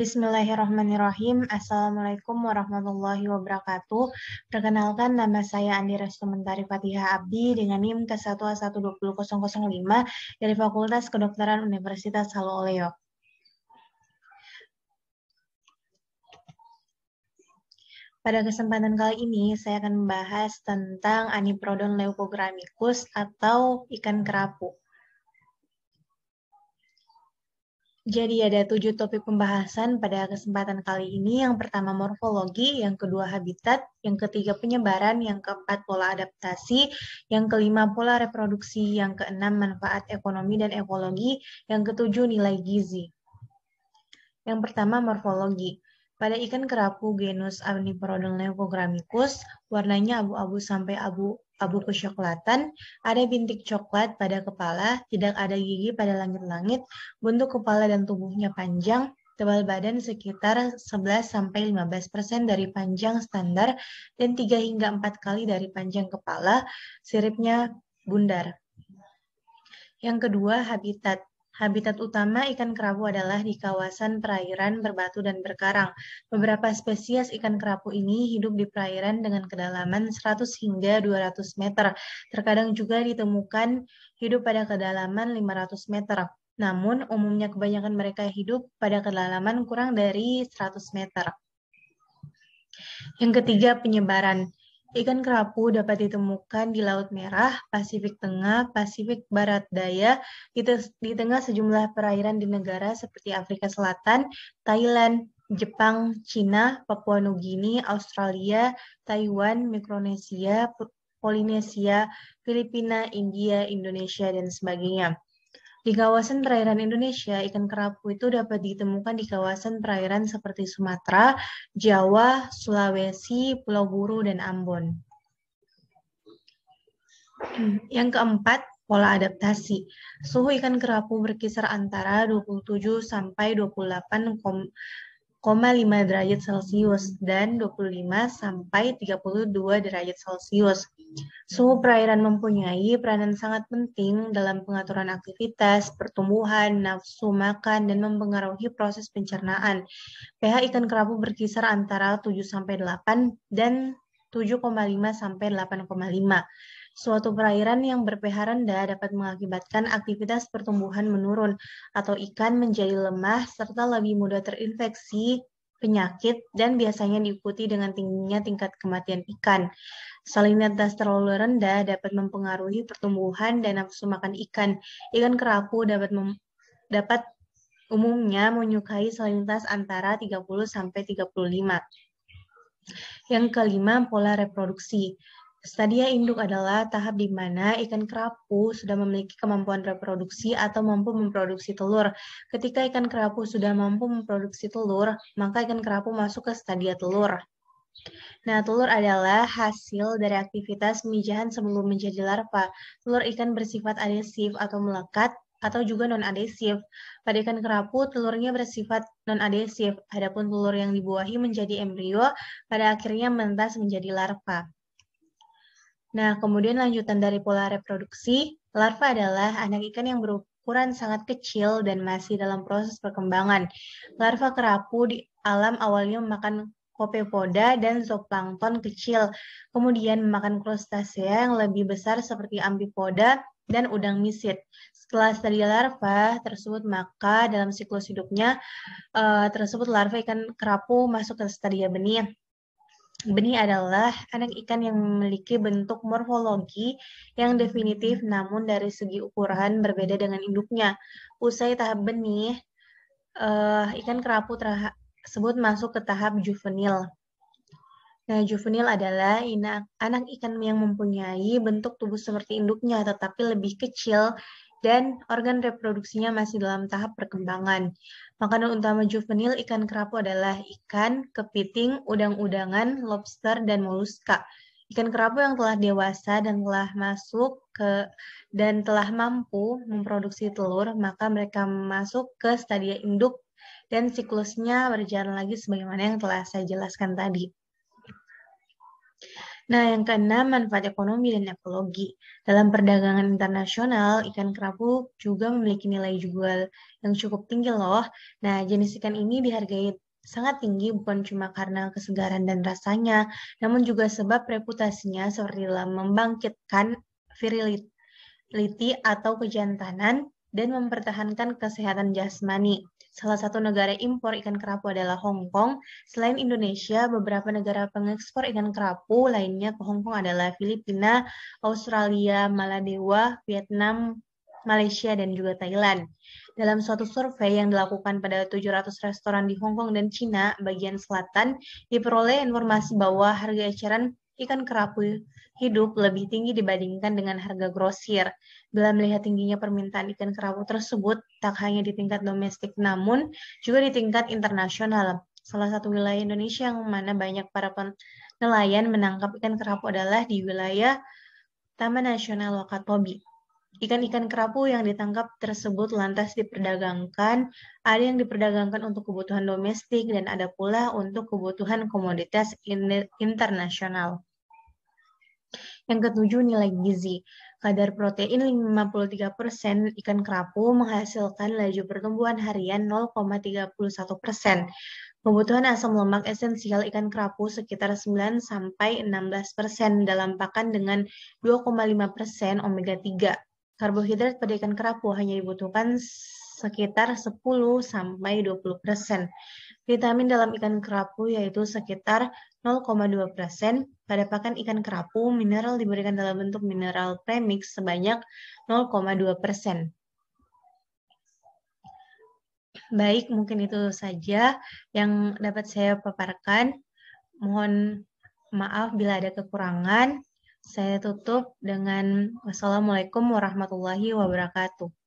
Bismillahirrahmanirrahim. Assalamualaikum warahmatullahi wabarakatuh. Perkenalkan nama saya Andi Restumentari Fatihah Abdi dengan NIM ke-1120005 dari Fakultas Kedokteran Universitas Halo Oleo. Pada kesempatan kali ini, saya akan membahas tentang Aniprodon leucogramicus atau ikan kerapu. Jadi ada tujuh topik pembahasan pada kesempatan kali ini. Yang pertama morfologi, yang kedua habitat, yang ketiga penyebaran, yang keempat pola adaptasi, yang kelima pola reproduksi, yang keenam manfaat ekonomi dan ekologi, yang ketujuh nilai gizi. Yang pertama morfologi. Pada ikan kerapu genus Aniprodon leucogramicus, warnanya abu-abu sampai abu abu kecoklatan, ada bintik coklat pada kepala, tidak ada gigi pada langit-langit, bentuk kepala dan tubuhnya panjang, tebal badan sekitar 11-15% dari panjang standar dan 3 hingga 4 kali dari panjang kepala, siripnya bundar. Yang kedua, habitat. Habitat utama ikan kerapu adalah di kawasan perairan berbatu dan berkarang. Beberapa spesies ikan kerapu ini hidup di perairan dengan kedalaman 100 hingga 200 meter. Terkadang juga ditemukan hidup pada kedalaman 500 meter. Namun, umumnya kebanyakan mereka hidup pada kedalaman kurang dari 100 meter. Yang ketiga, penyebaran. Ikan kerapu dapat ditemukan di Laut Merah, Pasifik Tengah, Pasifik Barat Daya, di, di tengah sejumlah perairan di negara seperti Afrika Selatan, Thailand, Jepang, Cina, Papua Nugini, Australia, Taiwan, Mikronesia, Polinesia, Filipina, India, Indonesia, dan sebagainya. Di kawasan perairan Indonesia, ikan kerapu itu dapat ditemukan di kawasan perairan seperti Sumatera, Jawa, Sulawesi, Pulau Buru, dan Ambon. Yang keempat, pola adaptasi. Suhu ikan kerapu berkisar antara 27 sampai 28,5 derajat Celcius dan 25 sampai 32 derajat Celcius. Suhu perairan mempunyai peranan sangat penting dalam pengaturan aktivitas, pertumbuhan, nafsu makan, dan mempengaruhi proses pencernaan. pH ikan kerapu berkisar antara 7-8 dan 7,5 8,5. Suatu perairan yang berpH rendah dapat mengakibatkan aktivitas pertumbuhan menurun atau ikan menjadi lemah serta lebih mudah terinfeksi penyakit, dan biasanya diikuti dengan tingginya tingkat kematian ikan. Salinitas terlalu rendah dapat mempengaruhi pertumbuhan dan nafsu makan ikan. Ikan kerapu dapat mem dapat umumnya menyukai salinitas antara 30 sampai 35. Yang kelima, pola reproduksi. Stadia induk adalah tahap di mana ikan kerapu sudah memiliki kemampuan reproduksi atau mampu memproduksi telur. Ketika ikan kerapu sudah mampu memproduksi telur, maka ikan kerapu masuk ke stadia telur. Nah, telur adalah hasil dari aktivitas mijahan sebelum menjadi larva. Telur ikan bersifat adhesif atau melekat atau juga non-adhesif. Pada ikan kerapu, telurnya bersifat non-adhesif, adapun telur yang dibuahi menjadi embrio, pada akhirnya mentas menjadi larva. Nah, kemudian lanjutan dari pola reproduksi, larva adalah anak ikan yang berukuran sangat kecil dan masih dalam proses perkembangan. Larva kerapu di alam awalnya memakan kopepoda dan zooplankton kecil, kemudian memakan krustasea yang lebih besar seperti ambipoda dan udang misit. Setelah stadi larva tersebut, maka dalam siklus hidupnya uh, tersebut larva ikan kerapu masuk ke stadia benih. Benih adalah anak ikan yang memiliki bentuk morfologi yang definitif namun dari segi ukuran berbeda dengan induknya. Usai tahap benih, uh, ikan kerapu tersebut masuk ke tahap juvenil. Nah, juvenil adalah inak, anak ikan yang mempunyai bentuk tubuh seperti induknya tetapi lebih kecil dan organ reproduksinya masih dalam tahap perkembangan. Makanan utama juvenil ikan kerapu adalah ikan, kepiting, udang-udangan, lobster, dan moluska. Ikan kerapu yang telah dewasa dan telah masuk ke dan telah mampu memproduksi telur, maka mereka masuk ke stadia induk dan siklusnya berjalan lagi sebagaimana yang telah saya jelaskan tadi. Nah, yang keenam, manfaat ekonomi dan ekologi. Dalam perdagangan internasional, ikan kerapu juga memiliki nilai jual yang cukup tinggi loh. Nah, jenis ikan ini dihargai sangat tinggi bukan cuma karena kesegaran dan rasanya, namun juga sebab reputasinya seperti dalam membangkitkan virility atau kejantanan dan mempertahankan kesehatan jasmani. Salah satu negara impor ikan kerapu adalah Hong Kong. Selain Indonesia, beberapa negara pengekspor ikan kerapu lainnya ke Hong Kong adalah Filipina, Australia, Maladewa, Vietnam, Malaysia, dan juga Thailand. Dalam suatu survei yang dilakukan pada 700 restoran di Hong Kong dan Cina bagian selatan, diperoleh informasi bahwa harga eceran ikan kerapu hidup lebih tinggi dibandingkan dengan harga grosir. Bila melihat tingginya permintaan ikan kerapu tersebut, tak hanya di tingkat domestik namun juga di tingkat internasional. Salah satu wilayah Indonesia yang mana banyak para nelayan menangkap ikan kerapu adalah di wilayah Taman Nasional Wakatobi. Ikan-ikan kerapu yang ditangkap tersebut lantas diperdagangkan, ada yang diperdagangkan untuk kebutuhan domestik dan ada pula untuk kebutuhan komoditas internasional. Yang ketujuh nilai gizi. Kadar protein 53% ikan kerapu menghasilkan laju pertumbuhan harian 0,31%. Kebutuhan asam lemak esensial ikan kerapu sekitar 9 sampai 16% dalam pakan dengan 2,5% omega 3. Karbohidrat pada ikan kerapu hanya dibutuhkan sekitar 10 sampai 20 persen. Vitamin dalam ikan kerapu yaitu sekitar 0,2 persen. Pada pakan ikan kerapu, mineral diberikan dalam bentuk mineral premix sebanyak 0,2 persen. Baik, mungkin itu saja yang dapat saya paparkan. Mohon maaf bila ada kekurangan. Saya tutup dengan Wassalamualaikum warahmatullahi wabarakatuh.